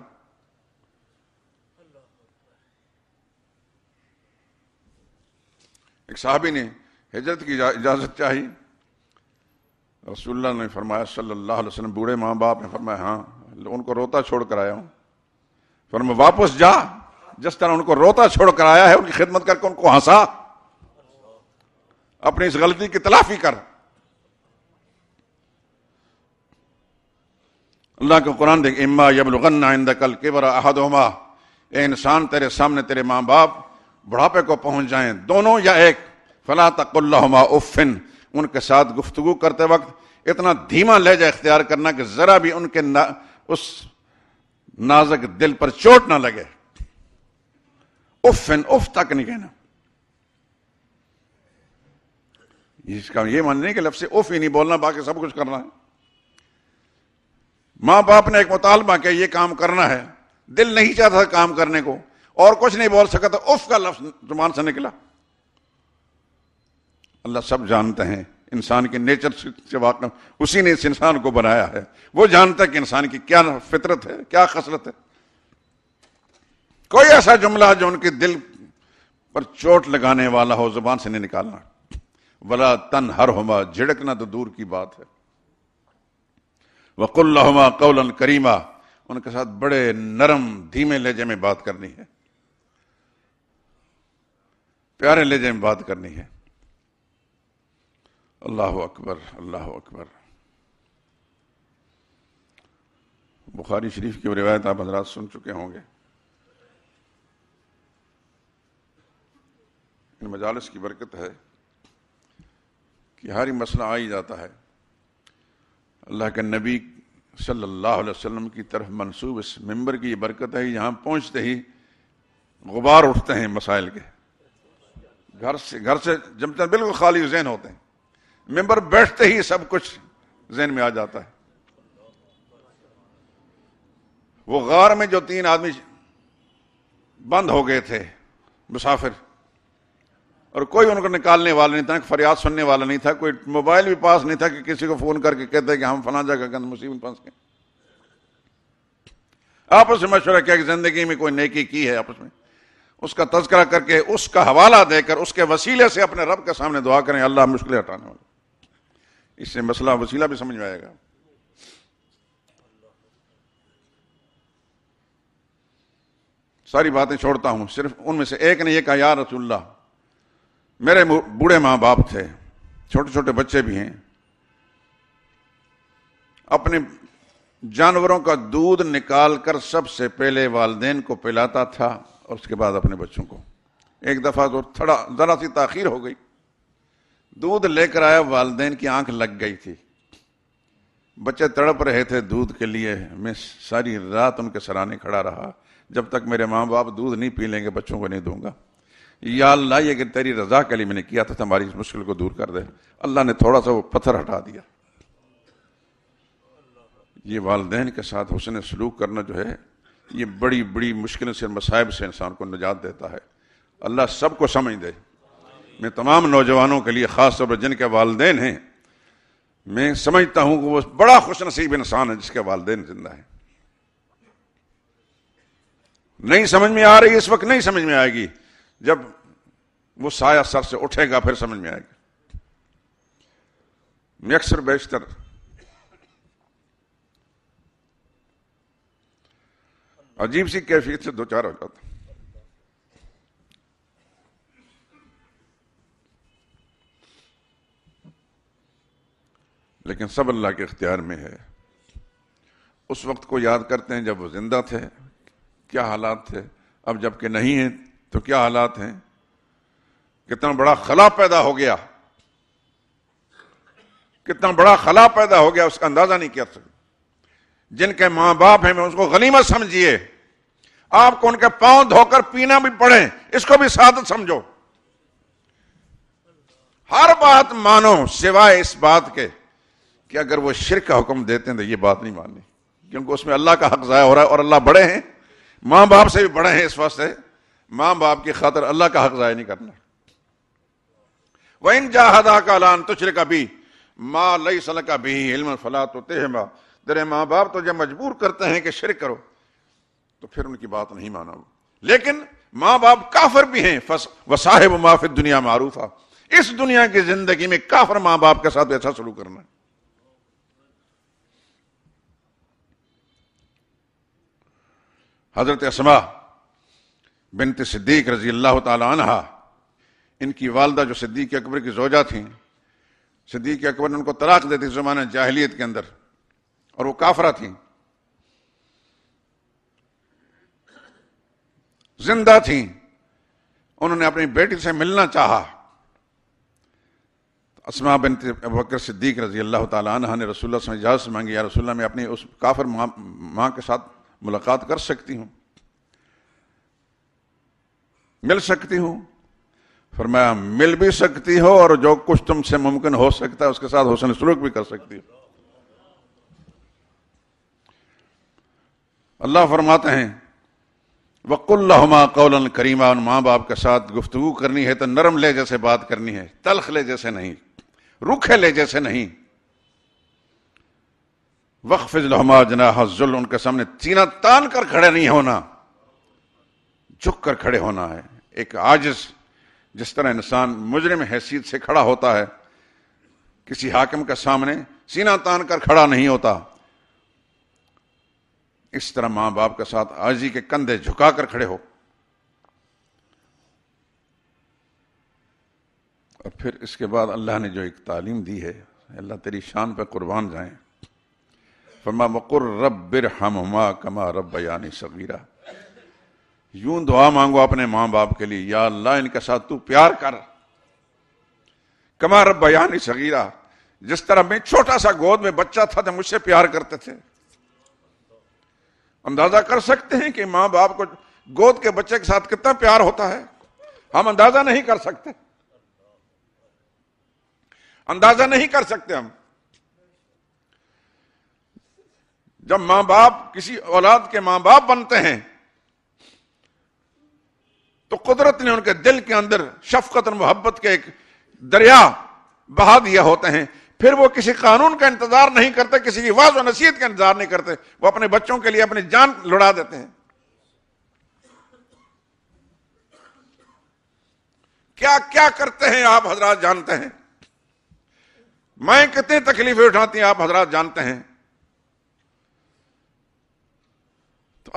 ایک صحابی نے ہجرت کی اجازت چاہی رسول اللہ نے فرمایا صلی اللہ علیہ وسلم بوڑھے ماں باپ نے فرمایا ہاں ان کو روتا چھوڑ کر آیا ہوں فرمایا واپس جا جس طرح ان کو روتا چھوڑ کر آیا ہے ان کی خدمت کر کے ان کو ہنسا اپنی اس غلطی کی تلافی کر اللہ کو قرآن دیکھ اما کل غن دقل اے انسان تیرے سامنے تیرے ماں باپ بڑھاپے کو پہنچ جائیں دونوں یا ایک فلاں تک اللہ افن ان کے ساتھ گفتگو کرتے وقت اتنا دھیما لے جائے اختیار کرنا کہ ذرا بھی ان کے نا اس نازک دل پر چوٹ نہ لگے افن اف تک نہیں کہنا اس کا یہ ماننے رہی کہ لفظ اوف اف ہی نہیں بولنا باقی سب کچھ کرنا ہے ماں باپ نے ایک مطالبہ کیا یہ کام کرنا ہے دل نہیں چاہتا کام کرنے کو اور کچھ نہیں بول سکا تھا کا لفظ زبان سے نکلا اللہ سب جانتے ہیں انسان کے نیچر سے واقع اسی نے اس انسان کو بنایا ہے وہ جانتا ہے کہ انسان کی کیا فطرت ہے کیا خسرت ہے کوئی ایسا جملہ جو ان کے دل پر چوٹ لگانے والا ہو زبان سے نہیں نکالنا ولا تن ہر ہوما جھڑکنا تو دور کی بات ہے وہ اللہ قول کریما ان کے ساتھ بڑے نرم دھیمے لہجے میں بات کرنی ہے پیارے لہجے میں بات کرنی ہے اللہ اکبر اللہ اکبر بخاری شریف کی روایت آپ حضرات سن چکے ہوں گے ان مجالس کی برکت ہے کہ ہر مسئلہ آ ہی جاتا ہے اللہ کے نبی صلی اللہ علیہ وسلم کی طرف منسوب اس ممبر کی یہ برکت ہے جہاں پہنچتے ہی غبار اٹھتے ہیں مسائل کے گھر سے گھر سے جمتے ہیں بالکل خالی ذہن ہوتے ہیں ممبر بیٹھتے ہی سب کچھ ذہن میں آ جاتا ہے وہ غار میں جو تین آدمی بند ہو گئے تھے مسافر اور کوئی ان کو نکالنے والا نہیں تھا فریاد سننے والا نہیں تھا کوئی موبائل بھی پاس نہیں تھا کہ کسی کو فون کر کے کہتے کہ ہم فلاں گئے آپس میں مشورہ کیا کہ زندگی میں کوئی نیکی کی ہے آپس میں اس کا تذکرہ کر کے اس کا حوالہ دے کر اس کے وسیلے سے اپنے رب کے سامنے دعا کریں اللہ مشکلیں ہٹانے والے اس سے مسئلہ وسیلہ بھی سمجھ میں آئے گا ساری باتیں چھوڑتا ہوں صرف ان میں سے ایک نے یہ کہا یا رسول اللہ میرے بوڑھے ماں باپ تھے چھوٹے چھوٹے بچے بھی ہیں اپنے جانوروں کا دودھ نکال کر سب سے پہلے والدین کو پلاتا تھا اور اس کے بعد اپنے بچوں کو ایک دفعہ تو ذرا سی تاخیر ہو گئی دودھ لے کر آیا والدین کی آنکھ لگ گئی تھی بچے تڑپ رہے تھے دودھ کے لیے میں ساری رات ان کے سرانے کھڑا رہا جب تک میرے ماں باپ دودھ نہیں پی لیں گے بچوں کو نہیں دوں گا یا اللہ یہ کہ تیری رضا کے لیے میں نے کیا تھا تمہاری اس مشکل کو دور کر دے اللہ نے تھوڑا سا وہ پتھر ہٹا دیا یہ والدین کے ساتھ حسن سلوک کرنا جو ہے یہ بڑی بڑی مشکل سے مصائب سے انسان کو نجات دیتا ہے اللہ سب کو سمجھ دے میں تمام نوجوانوں کے لیے خاص طور پر جن کے والدین ہیں میں سمجھتا ہوں کہ وہ بڑا خوش نصیب انسان ہے جس کے والدین زندہ ہیں نہیں سمجھ میں آ رہی اس وقت نہیں سمجھ میں آئے گی جب وہ سایہ سر سے اٹھے گا پھر سمجھ میں آئے گا میں اکثر بیشتر عجیب سی کیفیت سے دو چار ہو جاتا لیکن سب اللہ کے اختیار میں ہے اس وقت کو یاد کرتے ہیں جب وہ زندہ تھے کیا حالات تھے اب جب کہ نہیں ہیں تو کیا حالات ہیں کتنا بڑا خلا پیدا ہو گیا کتنا بڑا خلا پیدا ہو گیا اس کا اندازہ نہیں کیا جن کے ماں باپ ہیں میں اس کو غنیمت سمجھیے آپ کو ان کے پاؤں دھو کر پینا بھی پڑے اس کو بھی سعادت سمجھو ہر بات مانو سوائے اس بات کے کہ اگر وہ شرک کا حکم دیتے ہیں تو یہ بات نہیں ماننی کیونکہ اس میں اللہ کا حق ضائع ہو رہا ہے اور اللہ بڑے ہیں ماں باپ سے بھی بڑے ہیں اس واسطے ماں باپ کی خاطر اللہ کا حق ضائع نہیں کرنا کا لان کا بھی ماں باپ تو جب مجبور کرتے ہیں کہ شرک کرو تو پھر ان کی بات نہیں مانا لیکن ماں باپ کافر بھی ہیں دنیا معروفہ اس دنیا کی زندگی میں کافر ماں باپ کے ساتھ ایسا سلوک کرنا ہے حضرت اسما بنت صدیق رضی اللہ تعالی عنہ ان کی والدہ جو صدیق اکبر کی زوجہ تھیں صدیق اکبر نے ان کو طلاق دیتی زمانہ جاہلیت کے اندر اور وہ کافرہ تھیں زندہ تھیں انہوں نے اپنی بیٹی سے ملنا چاہا اسما بنت بکر صدیق رضی اللہ تعالیٰ عنہ نے رسول اللہ سے اجازت مانگی یا رسول اللہ میں اپنی اس کافر ماں کے ساتھ ملاقات کر سکتی ہوں مل سکتی ہوں فرمایا مل بھی سکتی ہو اور جو کچھ تم سے ممکن ہو سکتا ہے اس کے ساتھ حسن سلوک بھی کر سکتی ہو اللہ فرماتے ہیں وک اللہ قول کریما ان ماں باپ کے ساتھ گفتگو کرنی ہے تو نرم لے جیسے بات کرنی ہے تلخ لے جیسے نہیں روکھے لے جیسے نہیں وقف لحما جنا حضل ان کے سامنے چینا تان کر کھڑے نہیں ہونا جھک کر کھڑے ہونا ہے ایک آجز جس طرح انسان مجرم حیثیت سے کھڑا ہوتا ہے کسی حاکم کا سامنے سینا تان کر کھڑا نہیں ہوتا اس طرح ماں باپ کے ساتھ آجی کے کندھے جھکا کر کھڑے ہو اور پھر اس کے بعد اللہ نے جو ایک تعلیم دی ہے اللہ تیری شان پہ قربان جائیں فرما مقر رب برہما کما رب یعنی صغیرہ یوں دعا مانگو اپنے ماں باپ کے لیے یا اللہ ان کے ساتھ تو پیار کر کمار بیانی سگیرہ جس طرح میں چھوٹا سا گود میں بچہ تھا تو مجھ سے پیار کرتے تھے اندازہ کر سکتے ہیں کہ ماں باپ کو گود کے بچے کے ساتھ کتنا پیار ہوتا ہے ہم اندازہ نہیں کر سکتے اندازہ نہیں کر سکتے ہم جب ماں باپ کسی اولاد کے ماں باپ بنتے ہیں تو قدرت نے ان کے دل کے اندر شفقت اور محبت کے ایک دریا بہا دیا ہوتے ہیں پھر وہ کسی قانون کا انتظار نہیں کرتے کسی کی واضح و نصیحت کا انتظار نہیں کرتے وہ اپنے بچوں کے لیے اپنی جان لڑا دیتے ہیں کیا کیا کرتے ہیں آپ حضرات جانتے ہیں میں کتنی تکلیفیں اٹھاتی ہیں آپ حضرات جانتے ہیں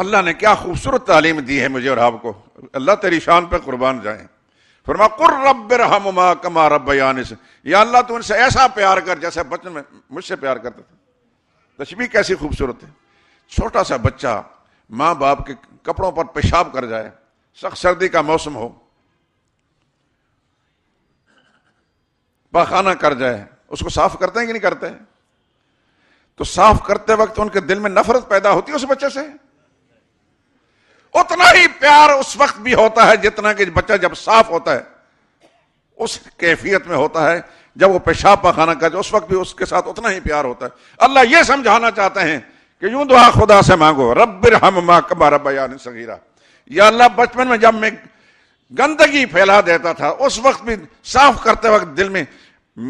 اللہ نے کیا خوبصورت تعلیم دی ہے مجھے اور آپ کو اللہ تیری شان پہ قربان جائیں فرما قر رب کما رب یانس یا اللہ تو ان سے ایسا پیار کر جیسے میں مجھ سے پیار کرتا تھا تشبیح کیسی خوبصورت ہے چھوٹا سا بچہ ماں باپ کے کپڑوں پر پیشاب کر جائے سخت سردی کا موسم ہو پاخانہ کر جائے اس کو صاف کرتے ہیں کہ نہیں کرتے تو صاف کرتے وقت ان کے دل میں نفرت پیدا ہوتی ہے اس بچے سے اتنا ہی پیار اس وقت بھی ہوتا ہے جتنا کہ بچہ جب صاف ہوتا ہے اس کیفیت میں ہوتا ہے جب وہ پیشاب پخانا کا جو اس وقت بھی اس کے ساتھ اتنا ہی پیار ہوتا ہے اللہ یہ سمجھانا چاہتے ہیں کہ یوں دعا خدا سے مانگو رب ہم ماں ربر سگیرہ یا اللہ بچپن میں جب میں گندگی پھیلا دیتا تھا اس وقت بھی صاف کرتے وقت دل میں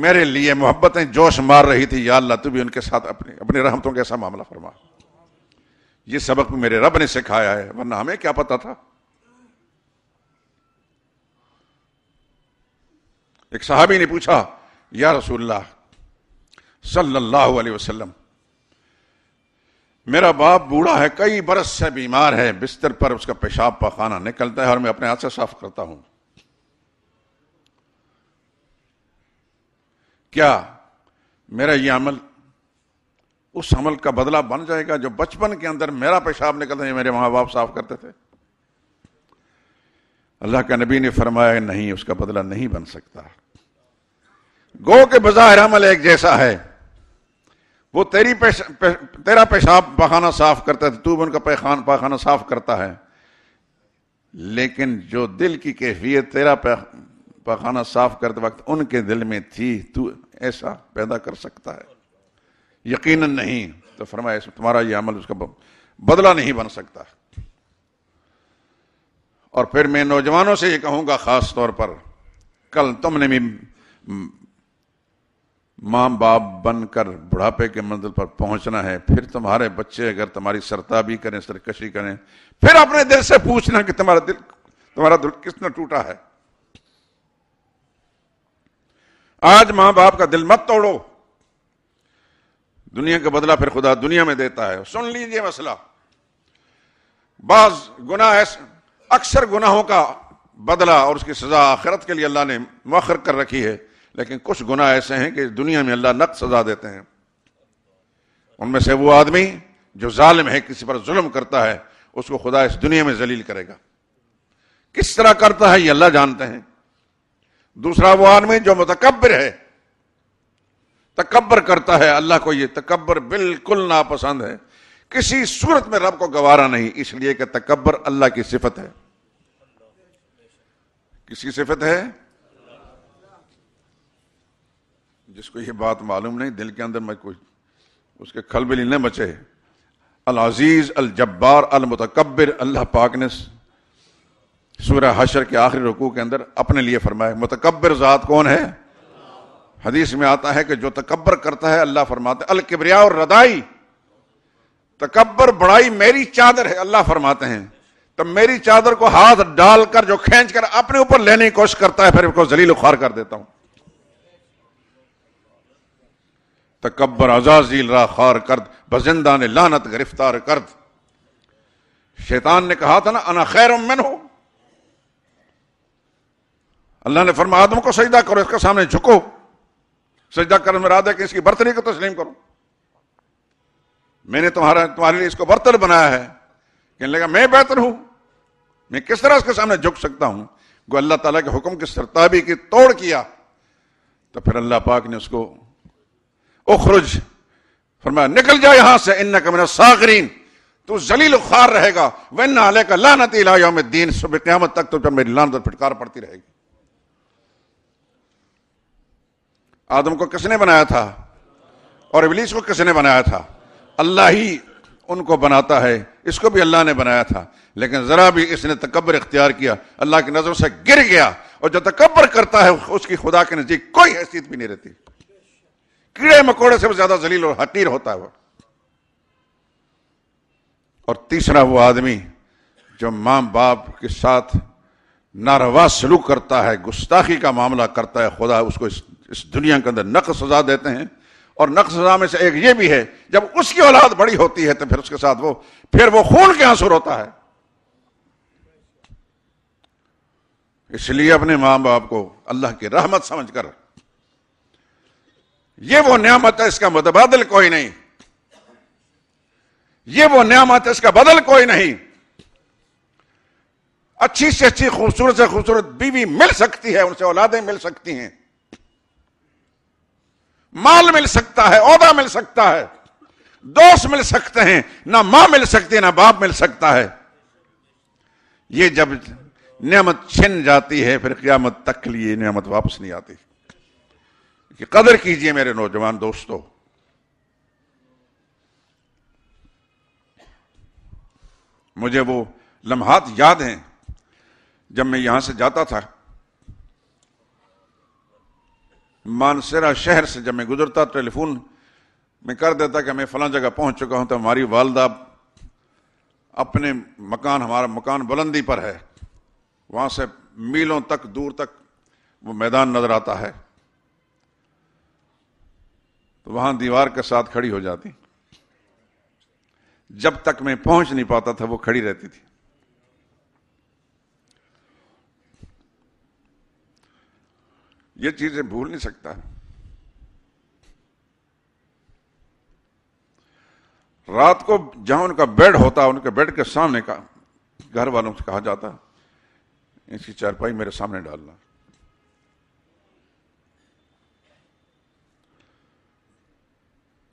میرے لیے محبتیں جوش مار رہی تھی یا اللہ تو بھی ان کے ساتھ اپنی اپنی رحمتوں کے ایسا معاملہ فرما یہ سبق میرے رب نے سکھایا ہے ورنہ ہمیں کیا پتا تھا ایک صحابی نے پوچھا یا رسول اللہ صلی اللہ علیہ وسلم میرا باپ بوڑھا ہے کئی برس سے بیمار ہے بستر پر اس کا پیشاب پاخانہ نکلتا ہے اور میں اپنے ہاتھ سے صاف کرتا ہوں کیا میرا یہ عمل اس عمل کا بدلہ بن جائے گا جو بچپن کے اندر میرا پیشاب نکلتا ہے میرے ماں باپ صاف کرتے تھے اللہ کا نبی نے فرمایا نہیں اس کا بدلہ نہیں بن سکتا گو کے بظاہر عمل ایک جیسا ہے وہ تیری پیش تیرا پیشاب پخانہ صاف کرتا ہے تو ان کا پیخان پاخانہ صاف کرتا ہے لیکن جو دل کی کیفیت تیرا پاخانہ صاف کرتے وقت ان کے دل میں تھی تو ایسا پیدا کر سکتا ہے یقیناً نہیں تو فرمایا تمہارا یہ عمل اس کا بدلہ نہیں بن سکتا اور پھر میں نوجوانوں سے یہ کہوں گا خاص طور پر کل تم نے بھی ماں باپ بن کر بڑھاپے کے منزل پر پہنچنا ہے پھر تمہارے بچے اگر تمہاری سرتابی کریں سرکشی کریں پھر اپنے دل سے پوچھنا کہ تمہارا دل تمہارا دل کس نے ٹوٹا ہے آج ماں باپ کا دل مت توڑو دنیا کا بدلہ پھر خدا دنیا میں دیتا ہے سن لیجئے مسئلہ بعض گنا اکثر گناہوں کا بدلہ اور اس کی سزا آخرت کے لیے اللہ نے مؤخر کر رکھی ہے لیکن کچھ گناہ ایسے ہیں کہ دنیا میں اللہ نقد سزا دیتے ہیں ان میں سے وہ آدمی جو ظالم ہے کسی پر ظلم کرتا ہے اس کو خدا اس دنیا میں ذلیل کرے گا کس طرح کرتا ہے یہ اللہ جانتے ہیں دوسرا وہ آدمی جو متکبر ہے تکبر کرتا ہے اللہ کو یہ تکبر بالکل ناپسند ہے کسی صورت میں رب کو گوارا نہیں اس لیے کہ تکبر اللہ کی صفت ہے کس کی صفت ہے جس کو یہ بات معلوم نہیں دل کے اندر میں کوئی اس کے بلی نہ مچے العزیز الجبار المتکبر اللہ پاک نے سورہ حشر کے آخری رکوع کے اندر اپنے لیے فرمائے متکبر ذات کون ہے حدیث میں آتا ہے کہ جو تکبر کرتا ہے اللہ فرماتے الکبریا اور ردائی تکبر بڑائی میری چادر ہے اللہ فرماتے ہیں تب میری چادر کو ہاتھ ڈال کر جو کھینچ کر اپنے اوپر لینے کی کوشش کرتا ہے پھر کو ذلیل خوار کر دیتا ہوں تکبر ازازیل را خوار کرد بزندہ نے لانت گرفتار کرد شیطان نے کہا تھا نا انا خیر من ہو اللہ نے فرما آدم کو سجدہ کرو اس کے سامنے جھکو سجدہ کرنے میں راد ہے کہ اس کی برتری کو تسلیم کرو میں نے تمہارا تمہارے لیے اس کو برتر بنایا ہے کہنے لگا میں بہتر ہوں میں کس طرح اس کے سامنے جھک سکتا ہوں وہ اللہ تعالیٰ کے حکم کی سرتابی کی توڑ کیا تو پھر اللہ پاک نے اس کو اخرج فرمایا نکل جا یہاں سے ان کا میرا تو زلیل خوار رہے گا وہ نہ لے کر لانت علاؤ میں دین صبح قیامت تک تو پھر میری لانت اور پھٹکار پڑتی رہے گی آدم کو کس نے بنایا تھا اور ابلیس کو کو کس نے بنایا تھا اللہ ہی ان بناتا ہے اس کو بھی اللہ نے بنایا تھا لیکن ذرا بھی اس نے تکبر اختیار کیا اللہ کی نظر سے گر گیا اور جو تکبر کرتا ہے اس کی خدا کے نزدیک کوئی حیثیت بھی نہیں رہتی کیڑے مکوڑے سے زیادہ ذلیل اور حقیر ہوتا ہے وہ اور تیسرا وہ آدمی جو ماں باپ کے ساتھ ناروا سلوک کرتا ہے گستاخی کا معاملہ کرتا ہے خدا اس کو اس دنیا کے اندر نقص سزا دیتے ہیں اور نقص سزا میں سے ایک یہ بھی ہے جب اس کی اولاد بڑی ہوتی ہے تو پھر اس کے ساتھ وہ پھر وہ خون کے آنسر ہاں ہوتا ہے اس لیے اپنے ماں باپ کو اللہ کی رحمت سمجھ کر یہ وہ نعمت ہے اس کا متبادل کوئی نہیں یہ وہ نعمت ہے اس کا بدل کوئی نہیں اچھی سے اچھی خوبصورت سے خوبصورت بیوی مل سکتی ہے ان سے اولادیں مل سکتی ہیں مال مل سکتا ہے عہدہ مل سکتا ہے دوست مل سکتے ہیں نہ ماں مل سکتی ہے نہ باپ مل سکتا ہے یہ جب نعمت چھن جاتی ہے پھر قیامت تک کے لیے نعمت واپس نہیں آتی کہ قدر کیجئے میرے نوجوان دوستو مجھے وہ لمحات یاد ہیں جب میں یہاں سے جاتا تھا مانسرا شہر سے جب میں گزرتا ٹیلی فون میں کر دیتا کہ میں فلاں جگہ پہنچ چکا ہوں تو ہماری والدہ اپنے مکان ہمارا مکان بلندی پر ہے وہاں سے میلوں تک دور تک وہ میدان نظر آتا ہے تو وہاں دیوار کے ساتھ کھڑی ہو جاتی جب تک میں پہنچ نہیں پاتا تھا وہ کھڑی رہتی تھی یہ چیزیں بھول نہیں سکتا رات کو جہاں ان کا بیڈ ہوتا ان کے بیڈ کے سامنے کا گھر والوں سے کہا جاتا اس کی چارپائی میرے سامنے ڈالنا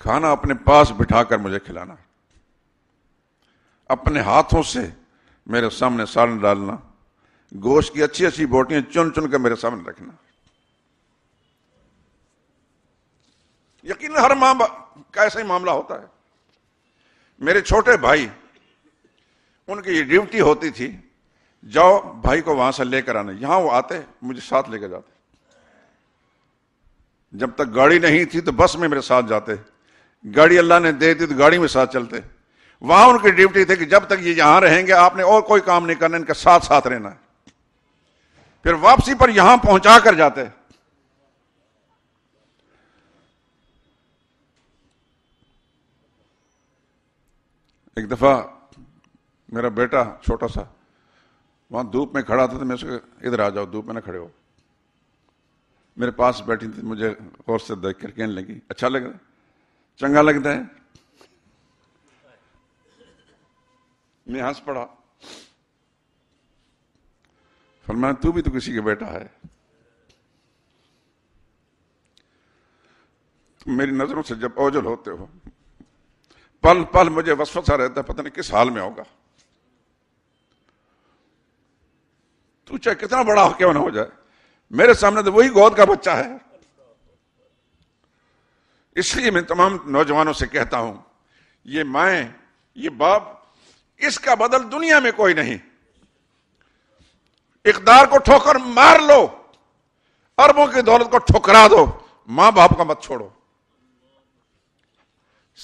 کھانا اپنے پاس بٹھا کر مجھے کھلانا اپنے ہاتھوں سے میرے سامنے سالن ڈالنا گوشت کی اچھی اچھی بوٹیاں چن چن کر میرے سامنے رکھنا یقین ہر ماں کا ایسا ہی معاملہ ہوتا ہے میرے چھوٹے بھائی ان کی یہ ڈیوٹی ہوتی تھی جاؤ بھائی کو وہاں سے لے کر آنا یہاں وہ آتے مجھے ساتھ لے کے جاتے جب تک گاڑی نہیں تھی تو بس میں میرے ساتھ جاتے گاڑی اللہ نے دے دی تو گاڑی میں ساتھ چلتے وہاں ان کی ڈیوٹی تھی کہ جب تک یہ یہاں رہیں گے آپ نے اور کوئی کام نہیں کرنا ان کے ساتھ ساتھ رہنا ہے پھر واپسی پر یہاں پہنچا کر جاتے ایک دفعہ میرا بیٹا چھوٹا سا وہاں دھوپ میں کھڑا تھا تو میں اس کو ادھر آ جاؤ دھوپ میں نہ کھڑے ہو میرے پاس بیٹھی تھی مجھے غور سے دیکھ کر کہنے لگی اچھا لگ رہا چنگا لگتا ہے میں ہنس پڑا فرمایا تو بھی تو کسی کا بیٹا ہے میری نظروں سے جب اوجل ہوتے ہو پل پل مجھے وسفت سا رہتا پتہ نہیں کس حال میں ہوگا تو چاہے کتنا بڑا ہو کیوں نہ ہو جائے میرے سامنے تو وہی گود کا بچہ ہے اس لیے میں تمام نوجوانوں سے کہتا ہوں یہ مائیں یہ باپ اس کا بدل دنیا میں کوئی نہیں اقدار کو ٹھوکر مار لو اربوں کی دولت کو ٹھکرا دو ماں باپ کا مت چھوڑو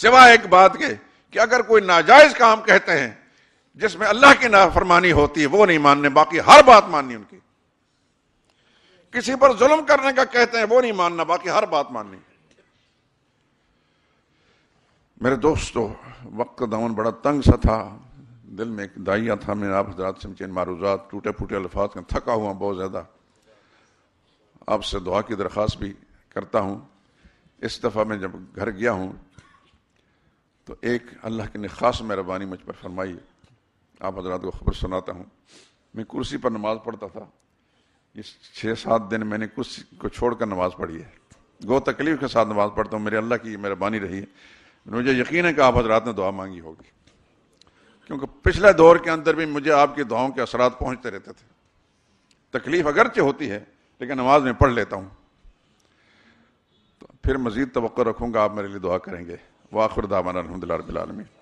سوائے ایک بات کے کہ اگر کوئی ناجائز کام کہتے ہیں جس میں اللہ کی نافرمانی ہوتی ہے وہ نہیں ماننے باقی ہر بات ماننی ان کی کسی پر ظلم کرنے کا کہتے ہیں وہ نہیں ماننا باقی ہر بات ماننی میرے دوستو وقت دامن بڑا تنگ سا تھا دل میں ایک دائیا تھا میں آپ حضرات سے چین معروضات ٹوٹے پھوٹے الفاظ کا تھکا ہوا بہت زیادہ آپ سے دعا کی درخواست بھی کرتا ہوں اس دفعہ میں جب گھر گیا ہوں تو ایک اللہ کی خاص مہربانی مجھ پر فرمائی آپ حضرات کو خبر سناتا ہوں میں کرسی پر نماز پڑھتا تھا یہ چھ سات دن میں نے کرسی کو چھوڑ کر نماز پڑھی ہے گو تکلیف کے ساتھ نماز پڑھتا ہوں میرے اللہ کی مہربانی رہی ہے مجھے یقین ہے کہ آپ حضرات نے دعا مانگی ہوگی کیونکہ پچھلے دور کے اندر بھی مجھے آپ کی دعاؤں کے اثرات پہنچتے رہتے تھے تکلیف اگرچہ ہوتی ہے لیکن نماز میں پڑھ لیتا ہوں تو پھر مزید توقع رکھوں گا آپ میرے لیے دعا کریں گے واخر دعوانا الحمدللہ رب العالمین